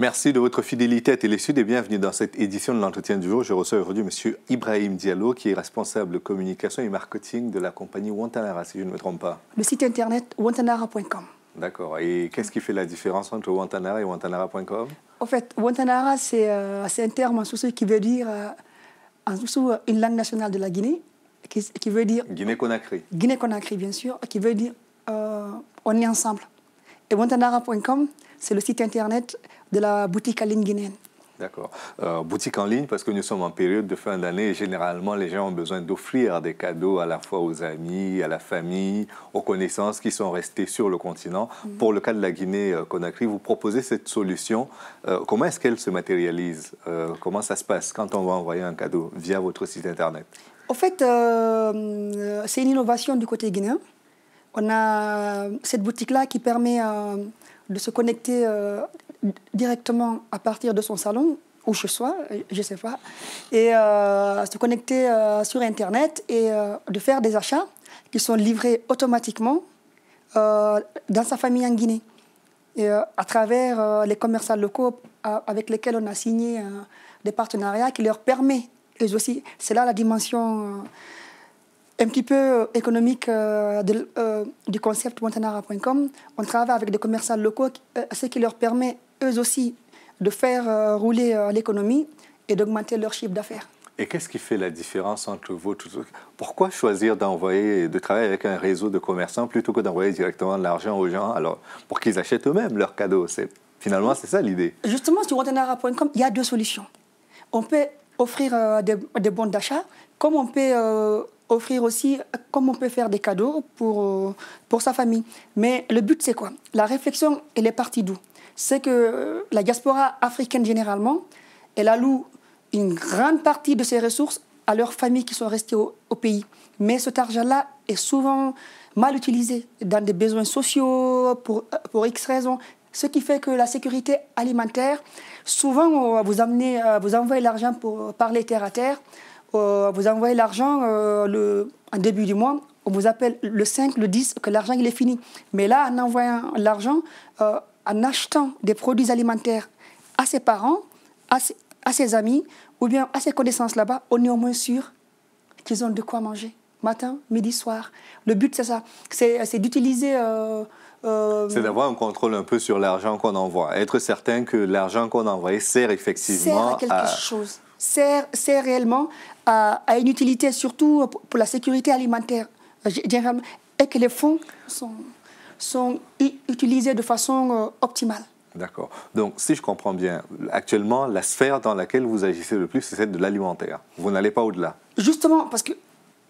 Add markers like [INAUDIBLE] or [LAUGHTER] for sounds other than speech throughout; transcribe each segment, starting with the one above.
Merci de votre fidélité à Télésud et bienvenue dans cette édition de l'entretien du jour. Je reçois aujourd'hui M. Ibrahim Diallo, qui est responsable communication et marketing de la compagnie Wantanara, si je ne me trompe pas. Le site internet wantanara.com. D'accord. Et qu'est-ce qui fait la différence entre Wantanara et Wantanara.com En fait, Wantanara, euh, c'est un terme en sous qui veut dire euh, en, dessous, euh, une langue nationale de la Guinée, qui, veut dire... Guinée-Conakry. Guinée-Conakry, bien sûr, qui veut dire euh, on est ensemble. Et montanara.com, c'est le site internet de la boutique à ligne guinéenne. D'accord. Euh, boutique en ligne, parce que nous sommes en période de fin d'année et généralement, les gens ont besoin d'offrir des cadeaux à la fois aux amis, à la famille, aux connaissances qui sont restées sur le continent. Mm. Pour le cas de la Guinée-Conakry, vous proposez cette solution. Euh, comment est-ce qu'elle se matérialise euh, Comment ça se passe quand on va envoyer un cadeau via votre site Internet En fait, c'est une innovation du côté guinéen. On a cette boutique-là qui permet de se connecter directement à partir de son salon où je sois, je ne sais pas, et euh, se connecter euh, sur Internet et euh, de faire des achats qui sont livrés automatiquement dans sa famille en Guinée. Et, à travers les commerçants locaux avec lesquels on a signé des partenariats qui leur permet, eux aussi, c'est là la dimension un petit peu économique du concept montanara.com. On travaille avec des commerçants locaux, ce qui leur permet eux aussi, de faire euh, rouler euh, l'économie et d'augmenter leur chiffre d'affaires. Et qu'est-ce qui fait la différence entre vous Pourquoi choisir d'envoyer, de travailler avec un réseau de commerçants plutôt que d'envoyer directement de l'argent aux gens alors, pour qu'ils achètent eux-mêmes leurs cadeaux Finalement, c'est ça l'idée. Justement, sur Watanara.com, il y a deux solutions. On peut offrir euh, des, bons d'achat, comme on peut offrir aussi, comme on peut faire des cadeaux pour, pour sa famille. Mais le but, c'est quoi La réflexion, elle est partie d'où c'est que euh, la diaspora africaine généralement, elle alloue une grande partie de ses ressources à leurs familles qui sont restées au, pays. Mais cet argent-là est souvent mal utilisé dans des besoins sociaux, pour, euh, pour X raisons. Ce qui fait que la sécurité alimentaire, souvent, vous, amenez, euh, vous envoyez l'argent pour parler terre à terre, vous envoyez l'argent le, en début du mois, on vous appelle le 5, le 10, que l'argent il est fini. Mais là, en envoyant l'argent, en achetant des produits alimentaires à ses parents, à ses, amis ou bien à ses connaissances là-bas, on est au moins sûr qu'ils ont de quoi manger matin, midi, soir. Le but, c'est ça. C'est d'utiliser. Euh, euh, c'est d'avoir un contrôle un peu sur l'argent qu'on envoie. Être certain que l'argent qu'on envoie sert effectivement. à quelque chose. Sert, réellement à, à, une utilité, surtout pour la sécurité alimentaire. Et que les fonds sont sont utilisés de façon euh, optimale. D'accord. Donc, si je comprends bien, actuellement, la sphère dans laquelle vous agissez le plus, c'est celle de l'alimentaire. Vous n'allez pas au-delà. Justement, parce que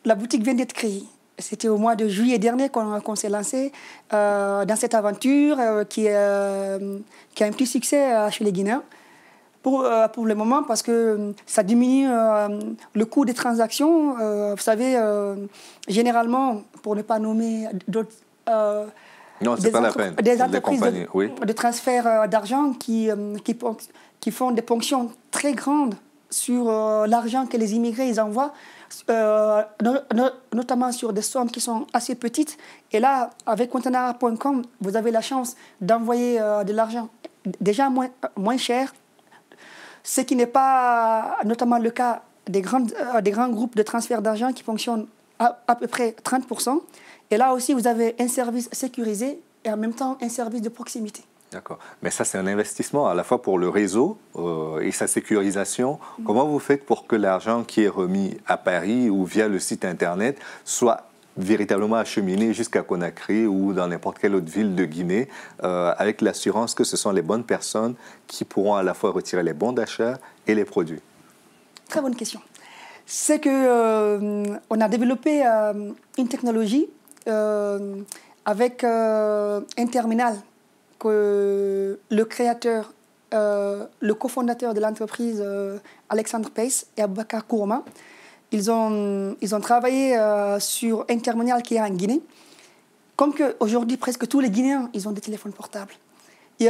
la boutique vient d'être créée. C'était au mois de juillet dernier qu'on s'est lancé euh, dans cette aventure euh, qui, qui, a un petit succès chez les Guinéens. Pour, pour, le moment, parce que ça diminue le coût des transactions. vous savez, généralement, pour ne pas nommer d'autres non, n'est pas la peine. Des entreprises de, oui. de, transfert euh, d'argent qui, euh, qui, font des ponctions très grandes sur euh, l'argent que les immigrés ils envoient, notamment sur des sommes qui sont assez petites. Et là, avec container.com, vous avez la chance d'envoyer de l'argent déjà moins, moins cher, ce qui n'est pas notamment le cas des, grandes, des grands groupes de transfert d'argent qui fonctionnent à, à peu près 30%. Et là aussi, vous avez un service sécurisé et en même temps un service de proximité. D'accord. Mais ça, c'est un investissement à la fois pour le réseau euh, et sa sécurisation. Mm. Comment vous faites pour que l'argent qui est remis à Paris ou via le site Internet soit véritablement acheminé jusqu'à Conakry ou dans n'importe quelle autre ville de Guinée, euh, avec l'assurance que ce sont les bonnes personnes qui pourront à la fois retirer les bons d'achat et les produits Très bonne question. C'est que euh, on a développé une technologie euh, avec Interminal euh, un terminal que le créateur, euh, le cofondateur de l'entreprise, Alexandre Pace et Abaka Kourma, ils ont, ils ont travaillé sur un qui est en Guinée. Comme aujourd'hui, presque tous les Guinéens, ils ont des téléphones portables. Et,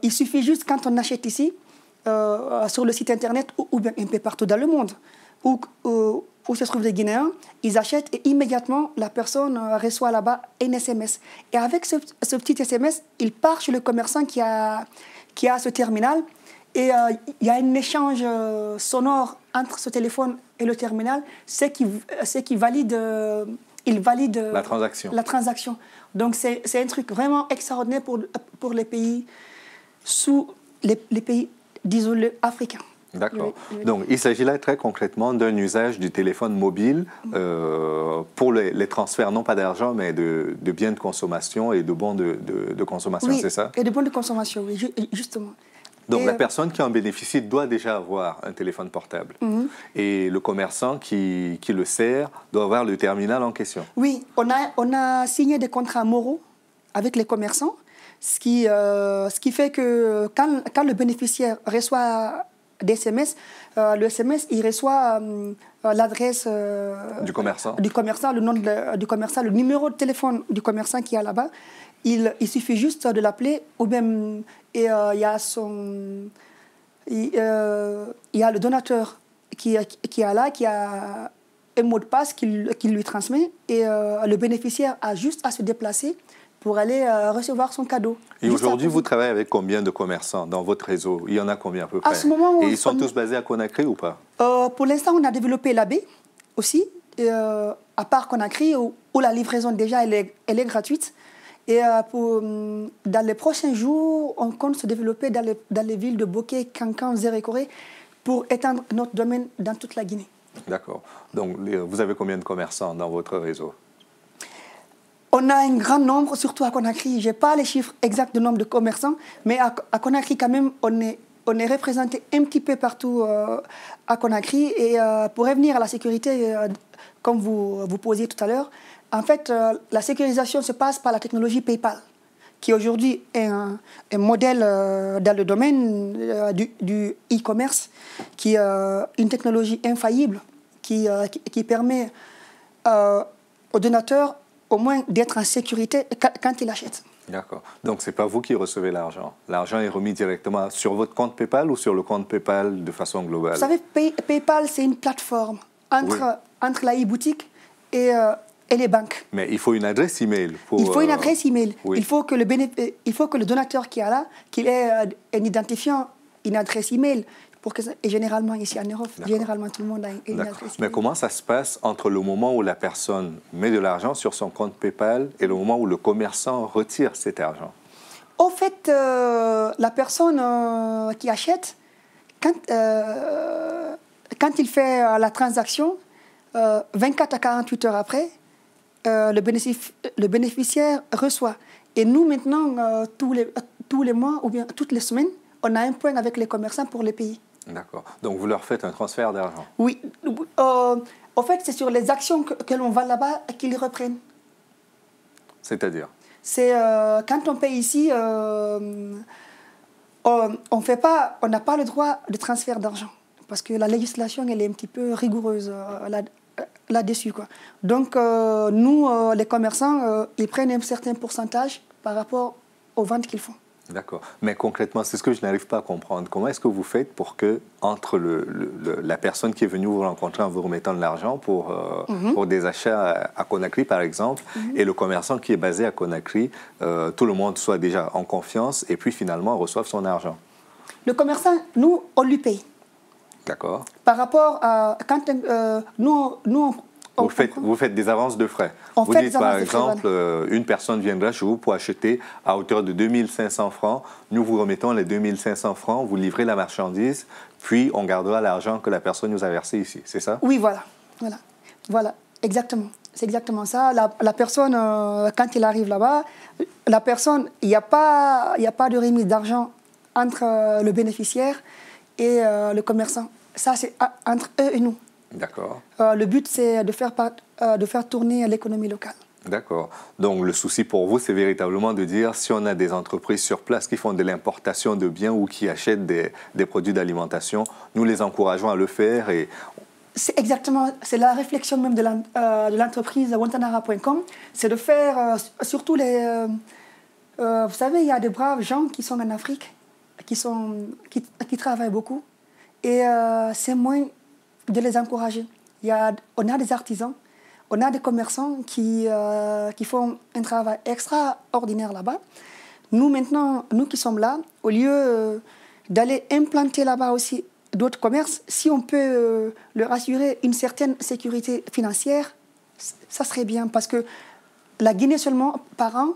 il suffit juste, quand on achète ici, sur le site Internet ou, bien un peu partout dans le monde, ou où se trouvent les Guinéens, ils achètent et immédiatement la personne euh, reçoit là-bas un SMS. Et avec ce, petit SMS, il part chez le commerçant qui a, qui a ce terminal et euh, il y a un échange euh, sonore entre ce téléphone et le terminal, ce qui, qui valide, il valide la, transaction. la transaction. Donc c'est un truc vraiment extraordinaire pour, pour les pays sous les, les pays, disons, africains. D'accord. Donc, il s'agit là très concrètement d'un usage du téléphone mobile mm. euh, pour les, transferts, non pas d'argent, mais de, biens de consommation et de bons de, consommation, c'est ça Et de bons de consommation, oui, justement. Donc la euh, personne qui en bénéficie doit déjà avoir un téléphone portable. Mm-hmm. Et le commerçant qui, qui, le sert doit avoir le terminal en question. Oui, on a, on a signé des contrats moraux avec les commerçants, ce qui, euh, ce qui fait que quand, quand le bénéficiaire reçoit euh, le SMS, il reçoit euh, euh, l'adresse du commerçant, le nom du commerçant, le numéro de téléphone du commerçant qui est là-bas. Il, il, suffit juste de l'appeler ou même et il y a son il, y a le donateur qui, qui est là, qui a un mot de passe qu'il lui transmet et le bénéficiaire a juste à se déplacer pour aller euh, recevoir son cadeau. Et aujourd'hui, vous travaillez avec combien de commerçants dans votre réseau Il y en a combien à peu près À ce moment, Et ils sont tous basés à Conakry ou pas euh, Pour l'instant, on a développé la baie aussi, euh, à part Conakry, où, la livraison déjà, elle est, elle est gratuite. Et pour, hum, dans les prochains jours, on compte se développer dans les, dans les villes de Boké, Cancan, Zérécoré, pour étendre notre domaine dans toute la Guinée. D'accord. Donc, vous avez combien de commerçants dans votre réseau on a un grand nombre, surtout à Conakry. Je n'ai pas les chiffres exacts du nombre de commerçants, mais à, Conakry, quand même, on est, représenté un petit peu partout euh, à Conakry. Et euh, pour revenir à la sécurité, euh, comme vous, vous posiez tout à l'heure, en fait, la sécurisation se passe par la technologie PayPal, qui aujourd'hui est un, un modèle dans le domaine du, e-commerce, qui est une technologie infaillible qui, qui, qui permet aux donateurs au moins d'être en sécurité quand il achète. D'accord. Donc, ce n'est pas vous qui recevez l'argent. L'argent est remis directement sur votre compte PayPal ou sur le compte PayPal de façon globale Vous savez, PayPal, c'est une plateforme entre, entre la e-boutique et, euh, et, les banques. Mais il faut une adresse email. Pour, il faut une euh, adresse email. Il, faut que le euh, il faut que le donateur qui a là, qu'il ait un identifiant, une adresse email. Et généralement, ici en Europe, généralement, tout le monde a une Mais comment ça se passe entre le moment où la personne met de l'argent sur son compte PayPal et le moment où le commerçant retire cet argent Au fait, euh, la personne euh, qui achète, quand, euh, quand il fait la transaction, 24 à 48 heures après, le, le, bénéficiaire reçoit. Et nous, maintenant, tous, les, tous les mois ou bien toutes les semaines, on a un point avec les commerçants pour les pays. D'accord. Donc vous leur faites un transfert d'argent Oui. au euh, fait, c'est sur les actions que, l'on va là-bas qu'ils reprennent. C'est-à-dire C'est euh, quand on paye ici, euh, on fait on n'a pas le droit de transfert d'argent parce que la législation elle est un petit peu rigoureuse là, là dessus quoi. Donc nous, les commerçants, ils prennent un certain pourcentage par rapport aux ventes qu'ils font. D'accord. Mais concrètement, c'est ce que je n'arrive pas à comprendre. Comment est-ce que vous faites pour que, entre la personne qui est venue vous rencontrer en vous remettant de l'argent pour, euh, mhm. des achats à, Conakry, par exemple, mhm. et le commerçant qui est basé à Conakry, euh, tout le monde soit déjà en confiance et puis finalement reçoive son argent Le commerçant, nous, on lui paye. D'accord. Par rapport à. Quand euh, nous, nous, vous, faites, des avances de frais. vous dites, par exemple, euh, une personne viendra chez vous pour acheter à hauteur de 2500 francs. Nous vous remettons les 2500 francs, vous livrez la marchandise, puis on gardera l'argent que la personne nous a versé ici. C'est ça Oui, voilà. Voilà, voilà. exactement. C'est exactement ça. La, personne, euh, quand il arrive là-bas, la personne, il n'y a, pas, a pas de remise d'argent entre euh, le bénéficiaire et le commerçant. Ça, c'est entre eux et nous. D'accord. Euh, le but, c'est de faire, euh, de faire tourner l'économie locale. D'accord. Donc le souci pour vous, c'est véritablement de dire si on a des entreprises sur place qui font de l'importation de biens ou qui achètent des, produits d'alimentation, nous les encourageons à le faire et c'est exactement, c'est la réflexion même de euh, l'entreprise Wantanara.com, c'est de faire surtout les. vous savez, il y a des braves gens qui sont en Afrique, qui, sont, qui, travaillent beaucoup, et c'est moins de les encourager. Il y a, on a des artisans, on a des commerçants qui, euh, qui font un travail extraordinaire là-bas. Nous, maintenant, nous qui sommes là, au lieu euh, d'aller implanter là-bas aussi d'autres commerces, si on peut euh, leur assurer une certaine sécurité financière, ça serait bien. Parce que la Guinée seulement, par an,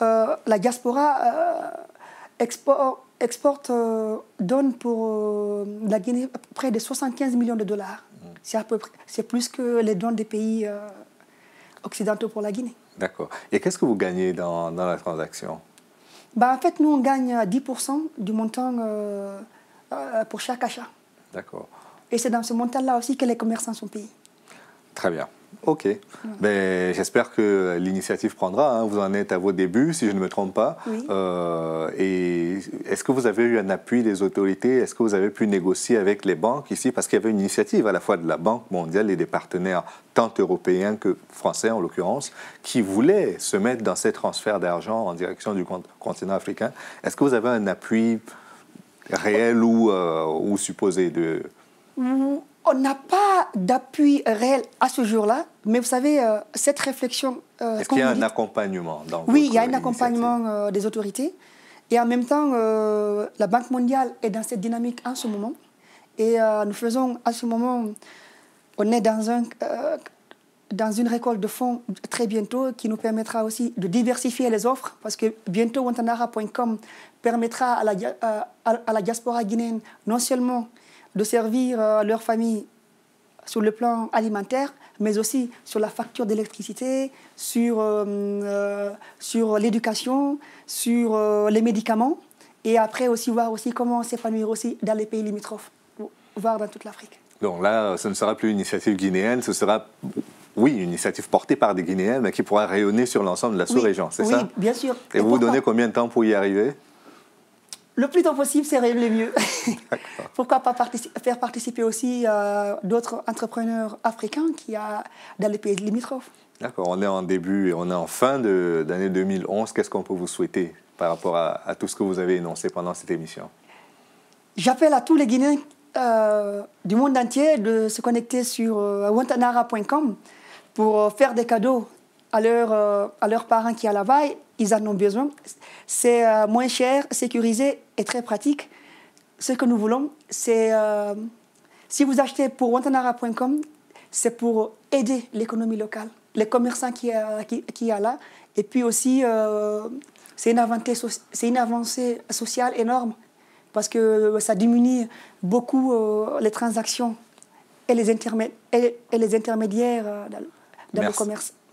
la diaspora exporte exporte, euh, donne pour euh, la Guinée près de 75 millions de dollars. Mm. C'est, plus que les dons des pays euh, occidentaux pour la Guinée. D'accord. Et qu'est-ce que vous gagnez dans, la transaction bah, En fait, nous, on gagne 10% du montant pour chaque achat. D'accord. Et c'est dans ce montant-là aussi que les commerçants sont payés. Très bien. Ok. Ben, j'espère que l'initiative prendra. Hein. Vous en êtes à vos débuts, si je ne me trompe pas. Euh, et est-ce que vous avez eu un appui des autorités Est-ce que vous avez pu négocier avec les banques ici Parce qu'il y avait une initiative à la fois de la Banque mondiale et des partenaires, tant européens que français en l'occurrence, qui voulaient se mettre dans ces transferts d'argent en direction du continent africain. Est-ce que vous avez un appui réel ou, euh, ou supposé de on n'a pas d'appui réel à ce jour-là, mais vous savez, euh, cette réflexion... Euh, Est-ce qu'il y a un accompagnement Oui, il y a un accompagnement euh, des autorités. Et en même temps, la Banque mondiale est dans cette dynamique en ce moment. Et nous faisons, à ce moment, on est dans, un, dans une récolte de fonds très bientôt qui nous permettra aussi de diversifier les offres, parce que bientôt, Wantanara.com permettra à la, à, à la diaspora guinéenne non seulement de servir leurs leur famille sur le plan alimentaire, mais aussi sur la facture d'électricité, sur, euh, euh, sur l'éducation, sur euh, les médicaments, et après aussi voir aussi comment s'épanouir aussi dans les pays limitrophes, voire dans toute l'Afrique. Donc là, ce ne sera plus une initiative guinéenne, ce sera oui, une initiative portée par des Guinéens, mais qui pourra rayonner sur l'ensemble de la sous-région, c'est ça Oui, bien sûr. Et, vous vous donnez combien de temps pour y arriver le plus tôt possible, c'est le mieux. [LAUGHS] Pourquoi pas faire participer aussi euh, d'autres entrepreneurs africains qui a dans les pays limitrophes D'accord, on est en début et on est en fin d'année 2011. Qu'est-ce qu'on peut vous souhaiter par rapport à, tout ce que vous avez énoncé pendant cette émission J'appelle à tous les Guinéens euh, du monde entier de se connecter sur wantanara.com euh, pour faire des cadeaux à, leur, à leurs parents qui à la vaille, Ils en ont besoin. C'est moins cher, sécurisé est très pratique. Ce que nous voulons, c'est euh, si vous achetez pour wantanara.com, c'est pour aider l'économie locale, les commerçants qui y qui, a là, et puis aussi euh, c'est une, avancée, une avancée sociale énorme parce que euh, ça diminue beaucoup les transactions et les, et, les intermédiaires.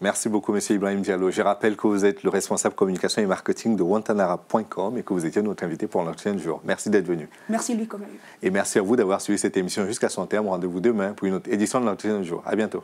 Merci. beaucoup, Monsieur Ibrahim Diallo. Je rappelle que vous êtes le responsable communication et marketing de Wantanara.com et que vous étiez notre invité pour l'entretien du jour. Merci d'être venu. Merci, lui, comme Et merci à vous d'avoir suivi cette émission jusqu'à son terme. Rendez-vous demain pour une autre édition de l'entretien du jour. À bientôt.